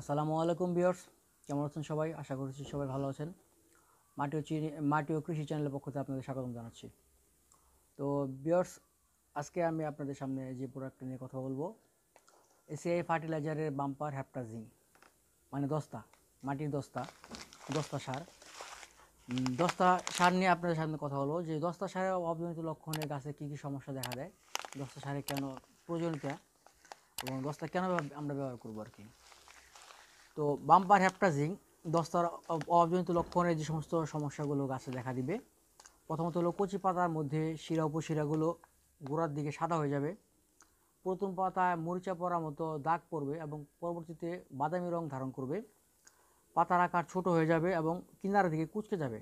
আসসালামু আলাইকুম বিয়ার্স কেমন আছেন সবাই আশা করছি সবাই ভালো আছেন মাটি চিনি মাটি ও কৃষি চ্যানেলের পক্ষ থেকে আপনাদের স্বাগতম জানাচ্ছি তো বিয়র্স আজকে আমি আপনাদের সামনে যে প্রোডাক্ট নিয়ে কথা বলবো এসিআই ফার্টিলাইজারের বাম্পার হ্যাপটাজিং মানে দস্তা মাটির দস্তা দস্তা সার দস্তা সার নিয়ে আপনাদের সামনে কথা বলবো যে দস্তা সারের অভাবজনিত লক্ষণে গাছে কী কী সমস্যা দেখা দেয় দস্তা সারে কেন প্রয়োজনীয়তা এবং দস্তা কেন আমরা ব্যবহার করবো আর কি তো বাম্পার হ্যাপটাজিং দস্তার অভাবজনিত লক্ষণের যে সমস্ত সমস্যাগুলো গাছে দেখা দিবে প্রথমত হলো কচি পাতার মধ্যে শিরা উপশিরাগুলো গোড়ার দিকে সাদা হয়ে যাবে প্রথম পাতায় মরিচা পড়ার মতো দাগ পড়বে এবং পরবর্তীতে বাদামি রং ধারণ করবে পাতার আকার ছোট হয়ে যাবে এবং কিনারের দিকে কুচকে যাবে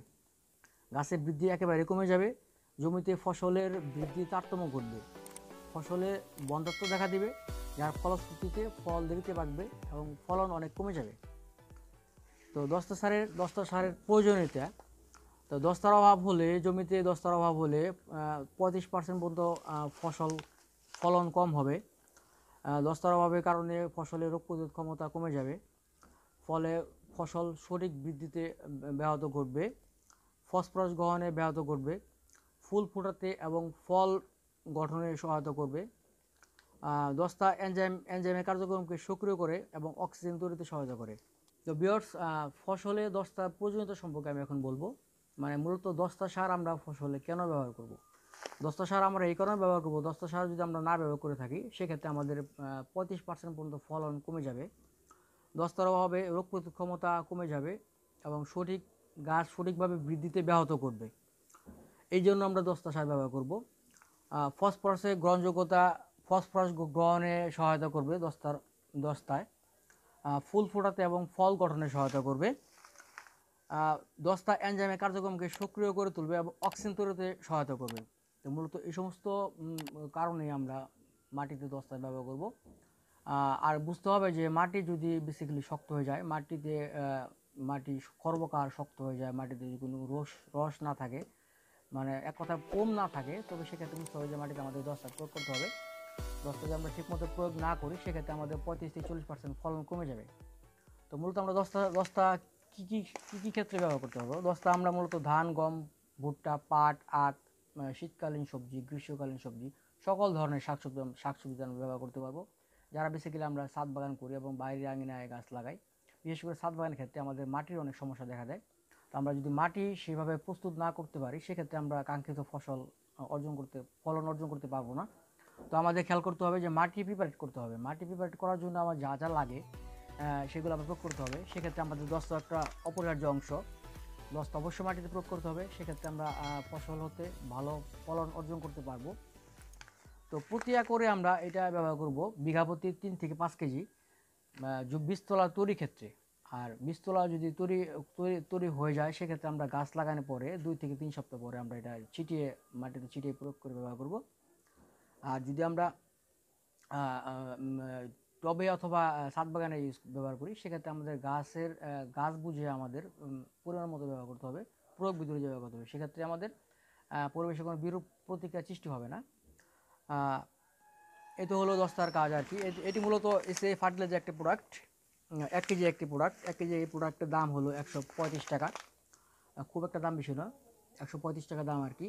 গাছের বৃদ্ধি একেবারে কমে যাবে জমিতে ফসলের বৃদ্ধি তারতম্য ঘটবে ফসলে বন্ধত্ব দেখা দিবে যার ফলশ্রুতিতে ফল দেরিতে পাকবে এবং ফলন অনেক কমে যাবে তো দস্তা সারের দস্তা সারের প্রয়োজনীয়তা তো দস্তার অভাব হলে জমিতে দস্তার অভাব হলে পঁয়ত্রিশ পার্সেন্ট পর্যন্ত ফসল ফলন কম হবে দস্তার অভাবের কারণে ফসলের রোগ প্রতিরোধ ক্ষমতা কমে যাবে ফলে ফসল সঠিক বৃদ্ধিতে ব্যাহত ঘটবে ফসফরাস গ্রহণে ব্যাহত ঘটবে ফুল ফোটাতে এবং ফল গঠনে সহায়তা করবে দস্তা এনজাইম এনজাইমের কার্যক্রমকে সক্রিয় করে এবং অক্সিজেন তৈরিতে সহায়তা করে তো বিয়ার্স ফসলে দশটা প্রয়োজনীয়তা সম্পর্কে আমি এখন বলবো মানে মূলত দস্তা সার আমরা ফসলে কেন ব্যবহার করব। দস্তা সার আমরা এই কারণে ব্যবহার করবো দস্তা সার যদি আমরা না ব্যবহার করে থাকি সেক্ষেত্রে আমাদের পঁয়ত্রিশ পার্সেন্ট পর্যন্ত ফলন কমে যাবে দস্তার অভাবে রোগ প্রতিরোধ ক্ষমতা কমে যাবে এবং সঠিক গাছ সঠিকভাবে বৃদ্ধিতে ব্যাহত করবে এই জন্য আমরা দস্তা সার ব্যবহার করব ফসফরাসের গ্রহণযোগ্যতা ফসফরাস গ্রহণে সহায়তা করবে দস্তার দস্তায় ফুল ফোটাতে এবং ফল গঠনে সহায়তা করবে দস্তা এনজাইমের কার্যক্রমকে সক্রিয় করে তুলবে এবং অক্সিজেন তৈরিতে সহায়তা করবে তো মূলত এই সমস্ত কারণেই আমরা মাটিতে দস্তা ব্যবহার করব আর বুঝতে হবে যে মাটি যদি বেসিক্যালি শক্ত হয়ে যায় মাটিতে মাটি খর্বকার শক্ত হয়ে যায় মাটিতে যদি কোনো রস রস না থাকে মানে এক কথা কম না থাকে তবে সেক্ষেত্রে বুঝতে হবে যে মাটিতে আমাদের দস্তা প্রয়োগ করতে হবে দশটা যদি আমরা ঠিকমতো প্রয়োগ না করি সেক্ষেত্রে আমাদের পঁয়ত্রিশ থেকে চল্লিশ পার্সেন্ট ফলন কমে যাবে তো মূলত আমরা দশটা দশটা কী কী কী কী ক্ষেত্রে ব্যবহার করতে পারবো দশটা আমরা মূলত ধান গম ভুট্টা পাট আখ শীতকালীন সবজি গ্রীষ্মকালীন সবজি সকল ধরনের শাকসবজি শাকসবজি আমরা ব্যবহার করতে পারবো যারা বেসিক্যালি আমরা সাত বাগান করি এবং বাইরের আঙিনায় গাছ লাগাই বিশেষ করে সাত বাগানের ক্ষেত্রে আমাদের মাটির অনেক সমস্যা দেখা দেয় তো আমরা যদি মাটি সেভাবে প্রস্তুত না করতে পারি সেক্ষেত্রে আমরা কাঙ্ক্ষিত ফসল অর্জন করতে ফলন অর্জন করতে পারবো না তো আমাদের খেয়াল করতে হবে যে মাটি প্রিপারেট করতে হবে মাটি প্রিপারেট করার জন্য আমার যা যা লাগে সেগুলো আমরা প্রয়োগ করতে হবে সেক্ষেত্রে আমাদের দশটা একটা অপরিহার্য অংশ লসটা অবশ্যই মাটিতে প্রয়োগ করতে হবে সেক্ষেত্রে আমরা ফসল হতে ভালো ফলন অর্জন করতে পারবো তো প্রতিয়া করে আমরা এটা ব্যবহার করব বিঘা প্রতি তিন থেকে পাঁচ কেজি বীজতলা তৈরি ক্ষেত্রে আর বীজতলা যদি তৈরি তৈরি হয়ে যায় সেক্ষেত্রে আমরা গাছ লাগানোর পরে দুই থেকে তিন সপ্তাহ পরে আমরা এটা ছিটিয়ে মাটিতে ছিটিয়ে প্রয়োগ করে ব্যবহার করব আর যদি আমরা টবে অথবা সাত বাগানে ইউজ ব্যবহার করি সেক্ষেত্রে আমাদের গাছের গাছ বুঝে আমাদের পরিমাণ মতো ব্যবহার করতে হবে প্রয়োগ বিদ্যুৎ ব্যবহার করতে হবে সেক্ষেত্রে আমাদের পরিবেশে কোনো বিরূপ প্রতিক্রিয়া সৃষ্টি হবে না এ তো হলো দস্তার কাজ আর কি এটি মূলত এসে ফার্টিলাইজার একটি প্রোডাক্ট এক কেজি একটি প্রোডাক্ট এক কেজি এই প্রোডাক্টের দাম হলো একশো পঁয়ত্রিশ টাকা খুব একটা দাম বেশি না একশো পঁয়ত্রিশ টাকা দাম আর কি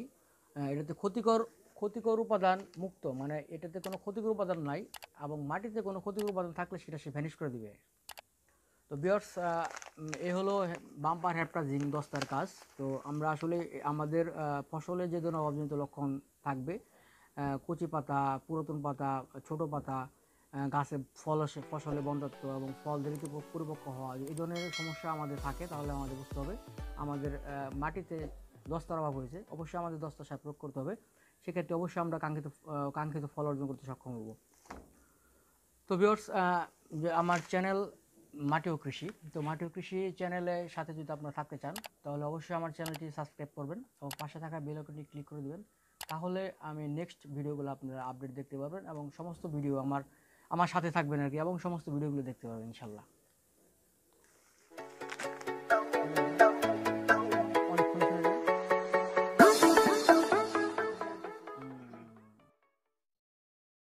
এটাতে ক্ষতিকর ক্ষতিকর উপাদান মুক্ত মানে এটাতে কোনো ক্ষতিকর উপাদান নাই এবং মাটিতে কোনো ক্ষতিকর উপাদান থাকলে সেটা সে ভ্যানিশ করে দিবে তো বিয়ার্স এ হলো বাম্পার জিং দস্তার কাজ তো আমরা আসলে আমাদের ফসলে যে ধরনের অবজনিত লক্ষণ থাকবে কচি পাতা পুরাতন পাতা ছোট পাতা গাছে ফল আসে ফসলে বন্ধত্ব এবং ফল দেরিতে পরিপক্ক হওয়া এই ধরনের সমস্যা আমাদের থাকে তাহলে আমাদের বুঝতে হবে আমাদের মাটিতে দস্তার অভাব হয়েছে অবশ্যই আমাদের দস্তা সার প্রয়োগ করতে হবে সেক্ষেত্রে অবশ্যই আমরা কাঙ্ক্ষিত কাঙ্ক্ষিত ফল অর্জন করতে সক্ষম হব তো বিয়র্স যে আমার চ্যানেল মাটিও কৃষি তো মাটিও কৃষি চ্যানেলের সাথে যদি আপনারা থাকতে চান তাহলে অবশ্যই আমার চ্যানেলটি সাবস্ক্রাইব করবেন এবং পাশে থাকা বেলকনটি ক্লিক করে দেবেন তাহলে আমি নেক্সট ভিডিওগুলো আপনারা আপডেট দেখতে পারবেন এবং সমস্ত ভিডিও আমার আমার সাথে থাকবেন আর কি এবং সমস্ত ভিডিওগুলো দেখতে পারবেন ইনশাল্লাহ